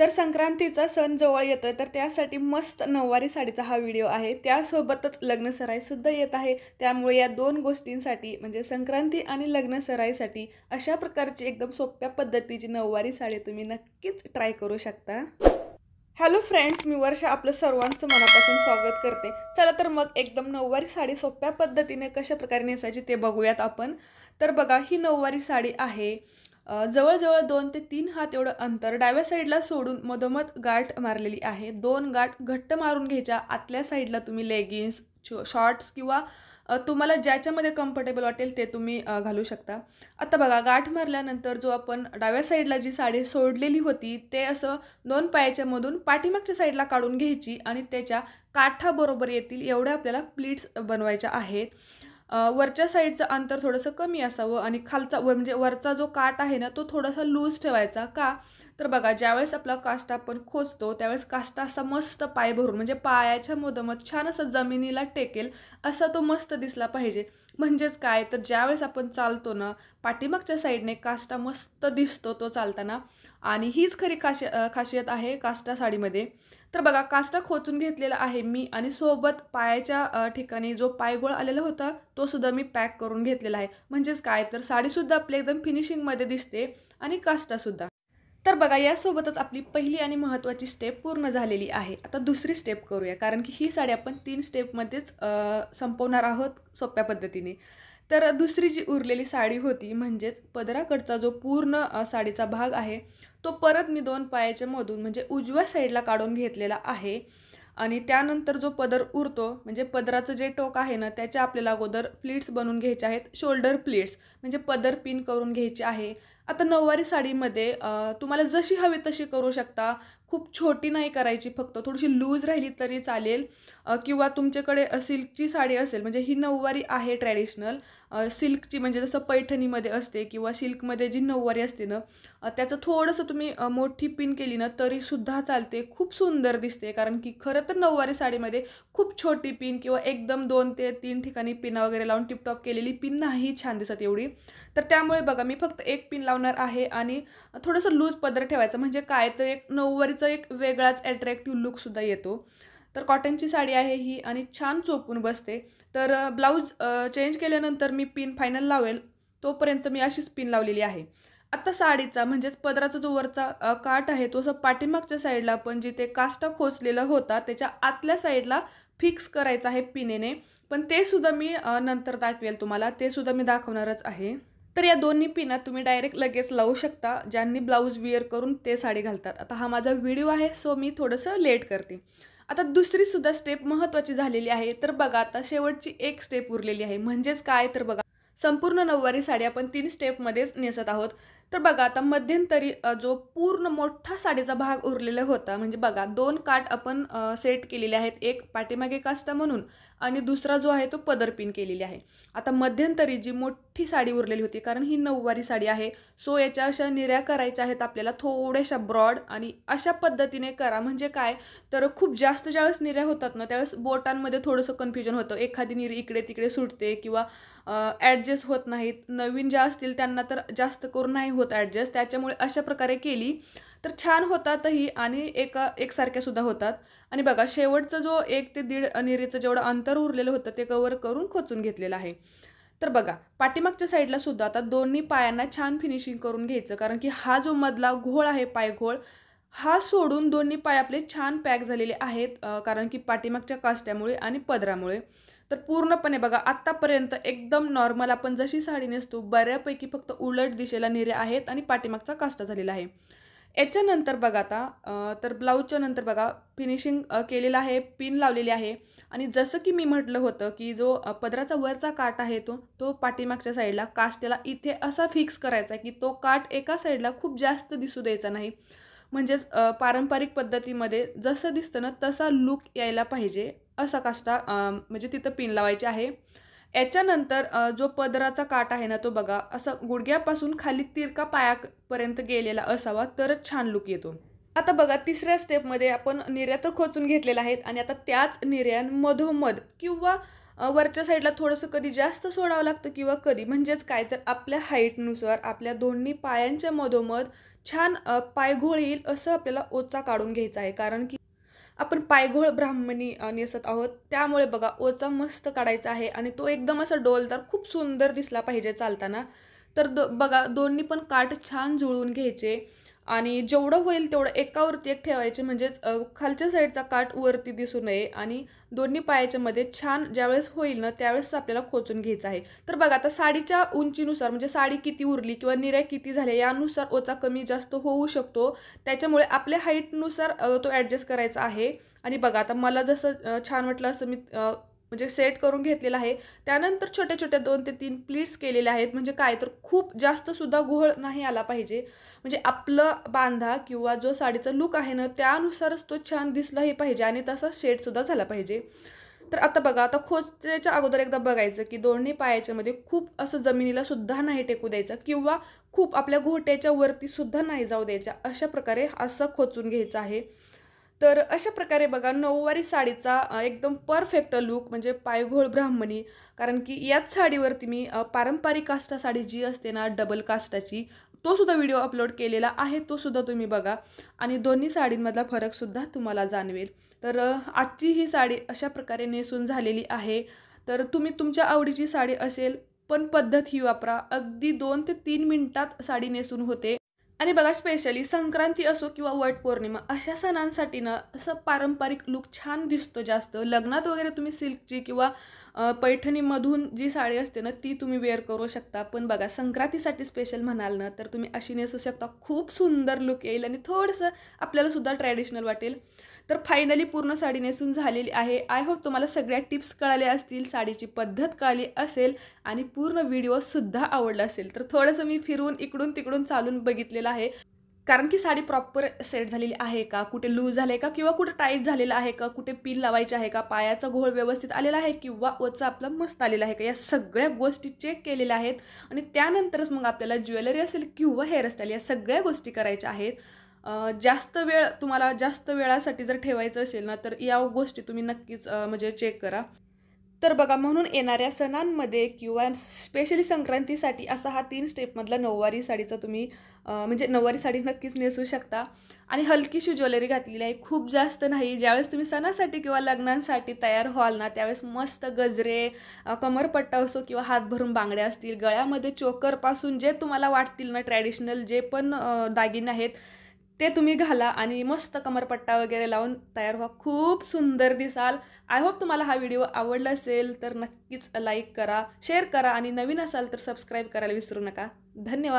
तर संक्रांतीचा सण जवळ येतो आहे तर त्यासाठी मस्त नऊवारी साडीचा हा व्हिडिओ आहे त्यासोबतच लग्नसराईसुद्धा येत आहे त्यामुळे या दोन गोष्टींसाठी म्हणजे संक्रांती आणि लग्नसराईसाठी अशा प्रकारची एकदम सोप्या पद्धतीची नऊवारी साडी तुम्ही नक्कीच ट्राय करू शकता हॅलो फ्रेंड्स मी वर्षा आपलं सर्वांचं मनापासून स्वागत करते चला तर मग एकदम नऊवारी साडी सोप्या पद्धतीने कशा प्रकारे नेसायची ते बघूयात आपण तर बघा ही नऊवारी साडी आहे जवळजवळ दोन ते तीन हात एवढं अंतर डाव्या साईडला सोडून मधोमध गाठ मारलेली आहे दोन गाठ घट्ट मारून घ्यायच्या आतल्या साईडला तुम्ही लेगिन्स शॉर्ट्स किंवा तुम्हाला ज्याच्यामध्ये कम्फर्टेबल वाटेल ते तुम्ही घालू शकता आता बघा गाठ मारल्यानंतर जो आपण डाव्या साईडला जी साडी सोडलेली होती ते असं दोन पायाच्यामधून पाठीमागच्या साईडला काढून घ्यायची आणि त्याच्या काठाबरोबर येतील एवढ्या आपल्याला प्लीट्स बनवायच्या आहेत वरच्या साईडचं अंतर थोडंसं कमी असावं आणि खालचा व म्हणजे वरचा जो काट आहे ना तो थोडासा लूज ठेवायचा का तर बघा ज्यावेळेस आपला काष्टा आपण खोचतो त्यावेळेस काष्टा असा मस्त पाय भरून म्हणजे पायाच्या मोदमत छान असं जमिनीला टेकेल असा तो मस्त दिसला पाहिजे म्हणजेच काय तर ज्यावेळेस आपण चालतो ना पाठीमागच्या साईडने काष्टा मस्त दिसतो तो चालताना आणि हीच खरी खाशी खासियत आहे काष्टा साडीमध्ये तर बघा काष्टा खोचून घेतलेला आहे मी आणि सोबत पायाच्या ठिकाणी जो पायगोळ आलेला होता तो सुद्धा मी पॅक करून घेतलेला आहे म्हणजेच काय तर साडीसुद्धा आपली एकदम फिनिशिंगमध्ये दिसते आणि काष्टासुद्धा तर बघा यासोबतच आपली पहिली आणि महत्त्वाची स्टेप पूर्ण झालेली आहे आता दुसरी स्टेप करूया कारण की ही साडी आपण तीन स्टेपमध्येच संपवणार आहोत सोप्या पद्धतीने तर दुसरी जी उरलेली साडी होती म्हणजेच पदराकडचा जो पूर्ण साडीचा भाग आहे तो परत मी दोन पायाच्या मधून म्हणजे उजव्या साईडला काढून घेतलेला आहे आणि त्यानंतर जो पदर उरतो म्हणजे पदराचं जे टोक आहे ना त्याच्या आपल्याला अगोदर प्लीट्स बनवून घ्यायचे आहेत शोल्डर प्लीट्स म्हणजे पदर पिन करून घ्यायचे आहे आता नऊवारी साडीमध्ये तुम्हाला जशी हवी तशी करू शकता खूप छोटी नाही करायची फक्त थोडीशी लूज राहिली तरी चालेल किंवा तुमच्याकडे सिल्कची साडी असेल म्हणजे ही नऊवारी आहे ट्रॅडिशनल सिल्कची म्हणजे जसं पैठणीमध्ये असते किंवा सिल्कमध्ये जी नऊवारी असते ना त्याचं थोडंसं तुम्ही मोठी पिन केली ना तरीसुद्धा चालते खूप सुंदर दिसते कारण की खरं तर नऊवारी साडीमध्ये खूप छोटी पिन किंवा एकदम दोन ते तीन ठिकाणी पिना वगैरे लावून टिपटॉप केलेली पिन नाही छान दिसत एवढी तर त्यामुळे बघा मी फक्त एक पिन लावणार आहे आणि थोडंसं लूज पदर ठेवायचं म्हणजे काय तर एक नऊवारी चं एक वेगळाच ॲट्रॅक्टिव्ह लुकसुद्धा येतो तर कॉटनची साडी आहे ही आणि छान चोपून बसते तर ब्लाऊज चेंज केल्यानंतर मी पिन फायनल लावेल तोपर्यंत मी अशीच पिन लावलेली आहे आत्ता साडीचा म्हणजेच पदराचा जो वरचा काट आहे तो असं पाठीमागच्या साईडला पण जिथे कास्टा खोचलेला होता त्याच्या आतल्या साईडला फिक्स करायचा आहे पिनेने पण ते सुद्धा मी नंतर दाखवेल तुम्हाला ते सुद्धा मी दाखवणारच आहे तर या दोन्ही पिना तुम्ही डायरेक्ट लगेच लावू शकता ज्यांनी ब्लाऊज विअर करून ते साडी घालतात आता हा माझा व्हिडिओ आहे सो मी थोडंसं लेट करते आता दुसरीसुद्धा स्टेप महत्त्वाची झालेली आहे तर बघा आता शेवटची एक स्टेप उरलेली आहे म्हणजेच काय तर बघा संपूर्ण नऊवारी साडी आपण तीन स्टेपमध्येच नेसत आहोत तर बघा आता मध्यंतरी जो पूर्ण मोठा साडीचा भाग उरलेला होता म्हणजे बघा दोन काट आपण सेट केलेले आहेत एक पाठीमागे कास्टा म्हणून आणि दुसरा जो आहे तो पदरपिन केलेली आहे आता मध्यंतरी जी मोठ मोठी साडी उरलेली होती कारण ही नऊवारी साडी आहे सो याच्या अशा निऱ्या करायच्या आहेत आपल्याला थोड्याशा ब्रॉड आणि अशा पद्धतीने करा म्हणजे काय तर खूप जास्त ज्यावेळेस निऱ्या होतात ना त्यावेळेस बोटांमध्ये थोडंसं कन्फ्युजन होतं एखादी निरी इकडे तिकडे सुटते किंवा ॲडजस्ट होत नाहीत नवीन ज्या असतील त्यांना तर जास्त करून नाही होत ॲडजस्ट त्याच्यामुळे अशा प्रकारे केली तर छान होतातही आणि एका एकसारख्यासुद्धा होतात आणि बघा शेवटचं जो एक ते दीड निरीचं जेवढं अंतर उरलेलं होतं ते कवर करून खोचून घेतलेलं आहे तर बघा पाठीमागच्या साईडला सुद्धा आता दोन्ही पायांना छान फिनिशिंग करून घ्यायचं कारण की हा जो मधला घोळ आहे पायघोळ हा सोडून दोन्ही पाय आपले छान पॅक झालेले आहेत कारण की पाठीमागच्या काष्ट्यामुळे आणि पदरामुळे तर पूर्णपणे बघा आत्तापर्यंत एकदम नॉर्मल आपण जशी साडी नेसतो बऱ्यापैकी फक्त उलट दिशेला निरे आहेत आणि पाठीमागचा कास्टा झालेला आहे याच्यानंतर बघा आता तर ब्लाऊजच्या नंतर बघा फिनिशिंग केलेलं आहे पिन लावलेली आहे आणि जसं की मी म्हटलं होतं की जो पदराचा वरचा काट आहे तो तो पाठीमागच्या साईडला कास्टेला इथे असा फिक्स करायचा आहे की तो काट एका साईडला खूप जास्त दिसू द्यायचा नाही म्हणजेच पारंपरिक पद्धतीमध्ये जसं दिसतं ना तसा लूक यायला पाहिजे असा कास्टा म्हणजे तिथं पिन लावायचे आहे याच्यानंतर जो पदराचा काट आहे ना तो बघा असं गुडघ्यापासून खाली तिरका पायापर्यंत गेलेला असावा तरच छान लुक येतो आता बघा तिसऱ्या स्टेपमध्ये आपण निर्या तर खोचून घेतलेल्या आहेत आणि आता त्याच मधोमध किंवा वरच्या साईडला थोडंसं कधी जास्त सोडावं लागतं किंवा कधी म्हणजेच काय तर आपल्या हाईटनुसार आपल्या दोन्ही पायांच्या मधोमध छान पायघोळ येईल असं आपल्याला ओचा काढून घ्यायचा आहे कारण की आपण पायघोळ ब्राह्मणी नेसत आहोत त्यामुळे बघा ओचा मस्त काढायचा आहे आणि तो एकदम असा डोलदार खूप सुंदर दिसला पाहिजे चालताना तर दो बघा दोन्ही पण काठ छान जुळून घ्यायचे आणि जेवढं होईल तेवढं एकावरती एक ठेवायचे म्हणजेच खालच्या साईडचा काट वरती दिसू नये आणि दोन्ही पायाच्या मध्ये छान ज्यावेळेस होईल ना त्यावेळेस आपल्याला खोचून घ्यायचं आहे तर बघा आता साडीच्या उंचीनुसार म्हणजे साडी किती उरली किंवा निर्या किती झाल्या यानुसार ओचा कमी जास्त होऊ शकतो त्याच्यामुळे आपल्या हाईटनुसार तो ॲडजस्ट करायचा आहे आणि बघा आता मला जसं छान वाटलं असं मी म्हणजे सेट करून घेतलेला आहे त्यानंतर छोट्या छोट्या दोन ते तीन प्लीट्स केलेल्या आहेत म्हणजे काय तर खूप जास्त सुद्धा घोळ नाही आला पाहिजे म्हणजे आपलं बांधा किंवा जो साडीचा लुक आहे ना त्यानुसारच तो छान दिसलाही पाहिजे आणि तसा शेडसुद्धा झाला पाहिजे तर आता बघा आता खोचतेच्या अगोदर एकदा बघायचं की दोन्ही पायाच्यामध्ये खूप असं जमिनीला सुद्धा नाही टेकू द्यायचं किंवा खूप आपल्या घोट्याच्या वरती सुद्धा नाही जाऊ द्यायचं अशा प्रकारे असं खोचून घ्यायचं आहे तर अशा प्रकारे बघा नऊवारी साडीचा एकदम परफेक्ट लूक म्हणजे पायघोळ ब्राह्मणी कारण की याच साडीवरती मी पारंपरिक काष्टा साडी जी असते ना डबल कास्टाची तो सुद्धा व्हिडिओ अपलोड केलेला आहे तो सुद्धा तुम्ही बघा आणि दोन्ही साडींमधला फरकसुद्धा तुम्हाला जाणवेल तर आजची ही साडी अशा प्रकारे नेसून झालेली आहे तर तुम्ही तुमच्या आवडीची साडी असेल पण पद्धत ही वापरा अगदी दोन ते तीन मिनटात साडी नेसून होते आणि बघा स्पेशली संक्रांती असो किंवा वट पौर्णिमा अशा सणांसाठी ना असं पारंपरिक लुक छान दिसतो जास्त लग्नात वगैरे तुम्ही सिल्कची किंवा पैठणीमधून जी साडी असते ना ती तुम्ही वेअर करू शकता पण बघा संक्रांतीसाठी स्पेशल म्हणाल ना तर तुम्ही अशी नेसू शकता खूप सुंदर लुक येईल आणि थोडंसं आपल्याला सुद्धा ट्रॅडिशनल वाटेल तर फायनली पूर्ण साडी नेसून झालेली आहे आय होप तुम्हाला सगळ्या टिप्स कळाल्या असतील साडीची पद्धत कळाली असेल आणि पूर्ण व्हिडिओसुद्धा आवडला असेल तर थोडंसं मी फिरून इकडून तिकडून चालून बघितलेलं आहे कारण की साडी प्रॉपर सेट झालेली आहे का कुठे लूज झाले का किंवा कुठे टाईट झालेला आहे का कुठे पिन लावायचे आहे का पायाचा घोळ व्यवस्थित आलेला आहे किंवा ओचा आपला मस्त आलेला आहे का या सगळ्या गोष्टी चेक केलेल्या आहेत आणि त्यानंतरच मग आपल्याला ज्वेलरी असेल किंवा हेअरस्टाईल या सगळ्या गोष्टी करायच्या आहेत जास्त वेळ तुम्हाला जास्त वेळासाठी जर ठेवायचं असेल ना तर या गोष्टी तुम्ही नक्कीच म्हणजे चेक करा तर बघा म्हणून येणाऱ्या सणांमध्ये किंवा स्पेशली संक्रांतीसाठी असा हा तीन स्टेपमधला नऊवारी साडीचा तुम्ही म्हणजे नऊवारी साडी नक्कीच नेसू शकता आणि हलकीशी ज्वेलरी घातलेली आहे खूप जास्त नाही ज्यावेळेस तुम्ही सणासाठी किंवा लग्नांसाठी तयार व्हाल ना त्यावेळेस मस्त गजरे कमरपट्टा असो किंवा हात भरून बांगड्या असतील गळ्यामध्ये चोकरपासून जे तुम्हाला वाटतील ना ट्रॅडिशनल जे पण दागिने आहेत ते तुम्ही घाला आणि मस्त कमरपट्टा वगैरे लावून तयार व्हा खूप सुंदर दिसाल आय होप तुम्हाला हा व्हिडिओ आवडला असेल तर नक्कीच लाईक करा शेअर करा आणि नवीन असाल तर सबस्क्राईब करायला विसरू नका धन्यवाद